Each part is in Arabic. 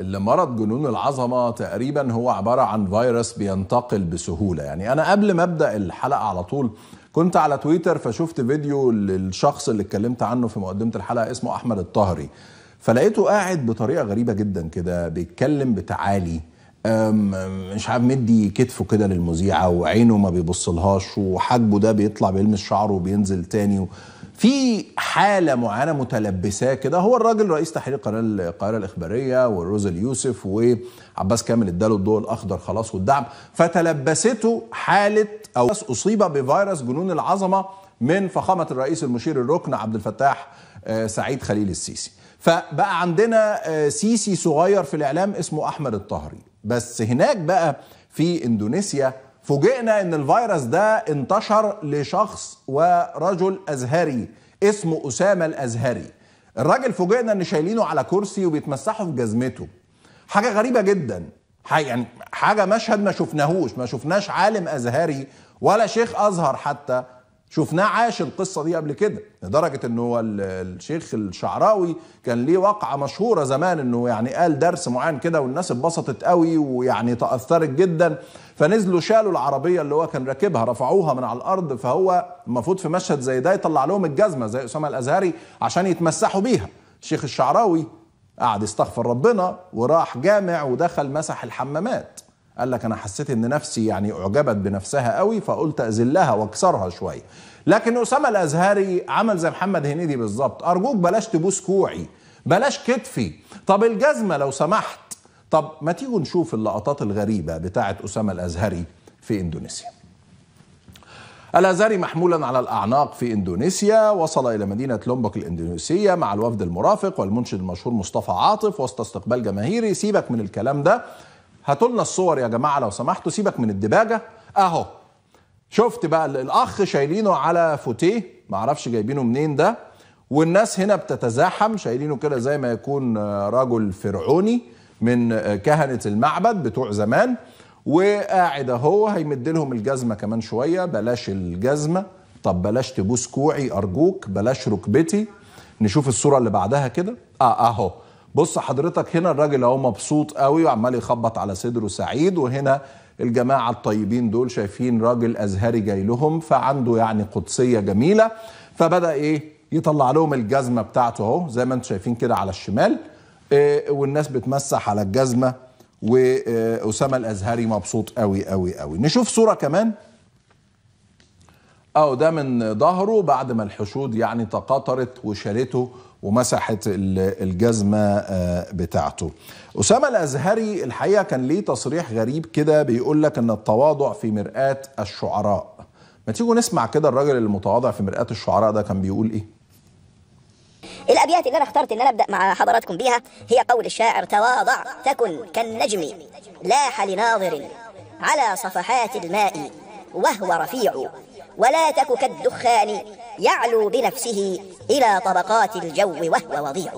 اللي مرض جنون العظمة تقريبا هو عبارة عن فيروس بينتقل بسهولة يعني أنا قبل ما أبدأ الحلقة على طول كنت على تويتر فشفت فيديو للشخص اللي اتكلمت عنه في مقدمة الحلقة اسمه أحمد الطهري فلقيته قاعد بطريقة غريبة جدا كده بيتكلم بتعالي مش عارف مدي كتفه كده للمذيعة وعينه ما بيبصلهاش وحاجبه ده بيطلع بيلمس شعره وبينزل تاني في حاله معينه متلبساه كده هو الراجل رئيس تحرير قناه القاهره الاخباريه وروز يوسف وعباس كامل اداله الضوء الاخضر خلاص والدعم فتلبسته حاله او اصيب بفيروس جنون العظمه من فخامه الرئيس المشير الركن عبد الفتاح آه، سعيد خليل السيسي فبقى عندنا آه، سيسي صغير في الاعلام اسمه احمد الطهري بس هناك بقى في اندونيسيا فوجئنا ان الفيروس ده انتشر لشخص ورجل ازهري اسمه اسامه الازهري الراجل فوجئنا ان شايلينه على كرسي وبيتمسحوا في جزمته حاجه غريبه جدا يعني حاجه مشهد ما شفناهوش ما شفناش عالم ازهري ولا شيخ ازهر حتى شفناه عاش القصه دي قبل كده لدرجه ان هو الشيخ الشعراوي كان ليه وقعه مشهوره زمان انه يعني قال درس معين كده والناس اتبسطت قوي ويعني تاثرت جدا فنزلوا شالوا العربيه اللي هو كان راكبها رفعوها من على الارض فهو المفروض في مشهد زي ده يطلع لهم الجزمه زي اسامه الازهري عشان يتمسحوا بيها الشيخ الشعراوي قعد يستغفر ربنا وراح جامع ودخل مسح الحمامات قال لك انا حسيت ان نفسي يعني اعجبت بنفسها قوي فقلت اذلها واكسرها شويه لكن اسامه الازهري عمل زي محمد هنيدي بالظبط ارجوك بلاش تبوس كوعي بلاش كتفي طب الجزمه لو سمحت طب ما تيجوا نشوف اللقطات الغريبه بتاعه اسامه الازهري في اندونيسيا الازهري محمولا على الاعناق في اندونيسيا وصل الى مدينه لومبوك الاندونيسيه مع الوفد المرافق والمنشد المشهور مصطفى عاطف وسط استقبال جماهيري سيبك من الكلام ده هاتوا لنا الصور يا جماعه لو سمحتوا سيبك من الدباجه اهو شفت بقى الاخ شايلينه على فوتيه معرفش جايبينه منين ده والناس هنا بتتزاحم شايلينه كده زي ما يكون آه، رجل فرعوني من آه، كهنه المعبد بتوع زمان وقاعد اهو هيمد لهم الجزمه كمان شويه بلاش الجزمه طب بلاش تبوس كوعي ارجوك بلاش ركبتي نشوف الصوره اللي بعدها كده اه اهو بص حضرتك هنا الراجل اهو مبسوط قوي وعمال يخبط على صدره سعيد وهنا الجماعة الطيبين دول شايفين راجل أزهري جاي لهم فعنده يعني قدسية جميلة فبدأ إيه يطلع لهم الجزمة بتاعته أهو زي ما أنتم شايفين كده على الشمال إيه والناس بتمسح على الجزمة وأسامة آه، الأزهري مبسوط قوي قوي قوي نشوف صورة كمان أو ده من ظهره بعد ما الحشود يعني تقاطرت وشالته ومسحت الجزمة آه، بتاعته أسامة الأزهري الحقيقة كان ليه تصريح غريب كده بيقول لك أن التواضع في مرآة الشعراء ما تيجوا نسمع كده الراجل المتواضع في مرآة الشعراء ده كان بيقول إيه الأبيات اللي أنا اخترت إن أنا أبدأ مع حضراتكم بيها هي قول الشاعر تواضع تكن كالنجم لاح لناظر على صفحات الماء وهو رفيع ولا تك كالدخان يعلو بنفسه إلى طبقات الجو وهو وضيع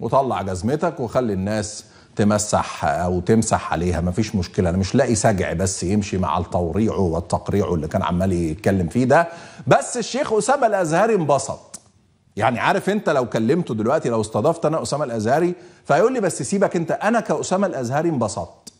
وطلع جزمتك وخلي الناس تمسح او تمسح عليها مفيش مشكله انا مش لاقي سجع بس يمشي مع التوريع والتقريع اللي كان عمال يتكلم فيه ده بس الشيخ اسامه الازهري انبسط يعني عارف انت لو كلمته دلوقتي لو استضفت انا اسامه الازهري فيقول لي بس سيبك انت انا كاسامه الازهري انبسطت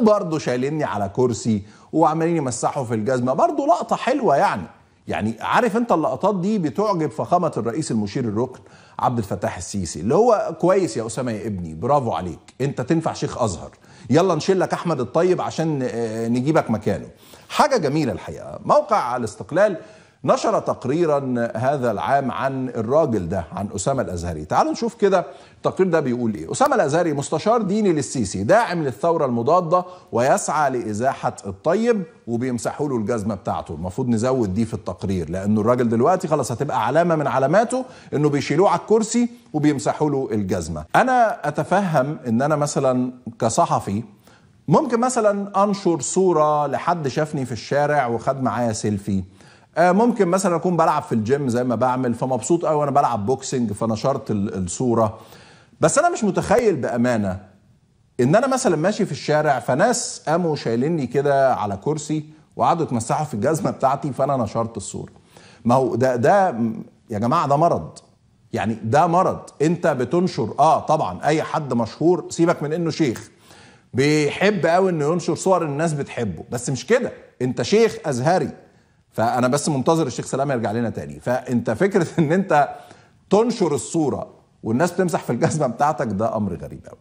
برضه شايلني على كرسي وعمالين يمسحوا في الجزمه برضه لقطه حلوه يعني يعني عارف انت اللقطات دي بتعجب فخامه الرئيس المشير الركن عبد الفتاح السيسي اللي هو كويس يا اسامه يا ابني برافو عليك انت تنفع شيخ ازهر يلا نشيل لك احمد الطيب عشان آه، نجيبك مكانه حاجه جميله الحقيقه موقع الاستقلال نشر تقريرا هذا العام عن الراجل ده عن أسامة الأزهري تعالوا نشوف كده التقرير ده بيقول إيه أسامة الأزهري مستشار ديني للسيسي داعم للثورة المضادة ويسعى لإزاحة الطيب وبيمسحوا له الجزمة بتاعته المفروض نزود دي في التقرير لأنه الراجل دلوقتي خلاص هتبقى علامة من علاماته إنه بيشيلوه على الكرسي وبيمسحوا له الجزمة أنا أتفهم إن أنا مثلا كصحفي ممكن مثلا أنشر صورة لحد شافني في الشارع وخد معايا سيلفي آه، ممكن مثلا اكون بلعب في الجيم زي ما بعمل فمبسوط قوي وانا بلعب بوكسنج فنشرت الصوره بس انا مش متخيل بامانه ان انا مثلا ماشي في الشارع فناس قاموا شايليني كده على كرسي وقعدوا يتمسحوا في الجزمه بتاعتي فانا نشرت الصوره ما هو ده ده يا جماعه ده مرض يعني ده مرض انت بتنشر اه طبعا اي حد مشهور سيبك من انه شيخ بيحب قوي انه ينشر صور الناس بتحبه بس مش كده انت شيخ ازهري فانا بس منتظر الشيخ سلام يرجع لنا تاني فانت فكره ان انت تنشر الصوره والناس تمسح في الجزمه بتاعتك ده امر غريب قوي